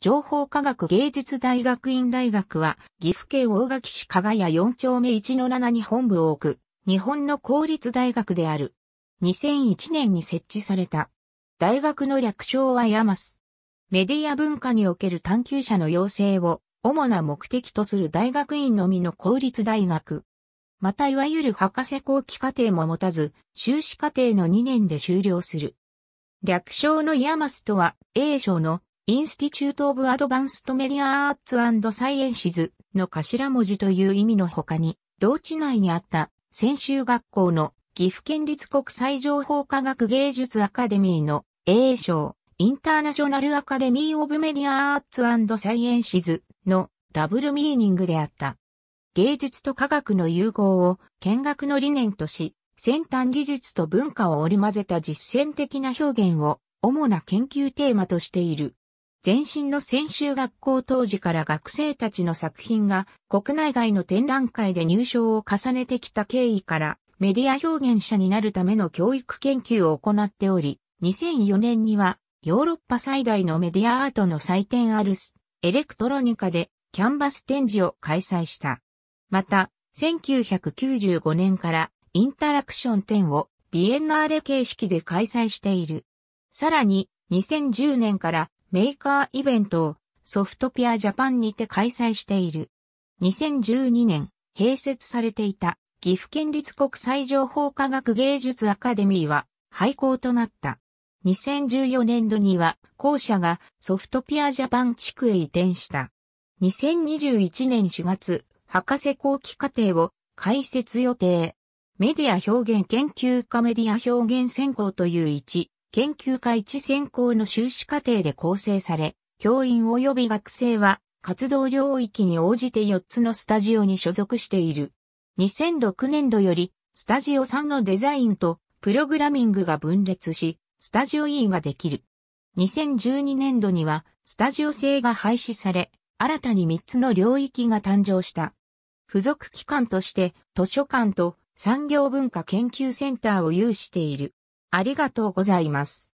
情報科学芸術大学院大学は、岐阜県大垣市加賀谷4丁目1-7に本部を置く、日本の公立大学である。2001年に設置された。大学の略称はヤマス。メディア文化における探求者の養成を、主な目的とする大学院のみの公立大学。またいわゆる博士後期課程も持たず、修士課程の2年で終了する。略称のヤマスとは、A 賞のインスティチュート・オブ・アドバンスト・メディア・アーツ・アンド・サイエンシズの頭文字という意味の他に、同地内にあった専修学校の岐阜県立国際情報科学芸術アカデミーの栄賞、インターナショナル・アカデミー・オブ・メディア・アーツ・アンド・サイエンシズのダブルミーニングであった。芸術と科学の融合を見学の理念とし、先端技術と文化を織り交ぜた実践的な表現を主な研究テーマとしている。前身の専修学校当時から学生たちの作品が国内外の展覧会で入賞を重ねてきた経緯からメディア表現者になるための教育研究を行っており、2004年にはヨーロッパ最大のメディアアートの祭典アルス、エレクトロニカでキャンバス展示を開催した。また、1995年からインタラクション展をビエンナーレ形式で開催している。さらに、2010年からメーカーイベントをソフトピアジャパンにて開催している。2012年、併設されていた岐阜県立国際情報科学芸術アカデミーは廃校となった。2014年度には校舎がソフトピアジャパン地区へ移転した。2021年4月、博士後期課程を開設予定。メディア表現研究科メディア表現専攻という1研究科一専攻の修士課程で構成され、教員及び学生は活動領域に応じて4つのスタジオに所属している。2006年度より、スタジオ3のデザインとプログラミングが分裂し、スタジオ E ができる。2012年度には、スタジオ制が廃止され、新たに3つの領域が誕生した。付属機関として、図書館と産業文化研究センターを有している。ありがとうございます。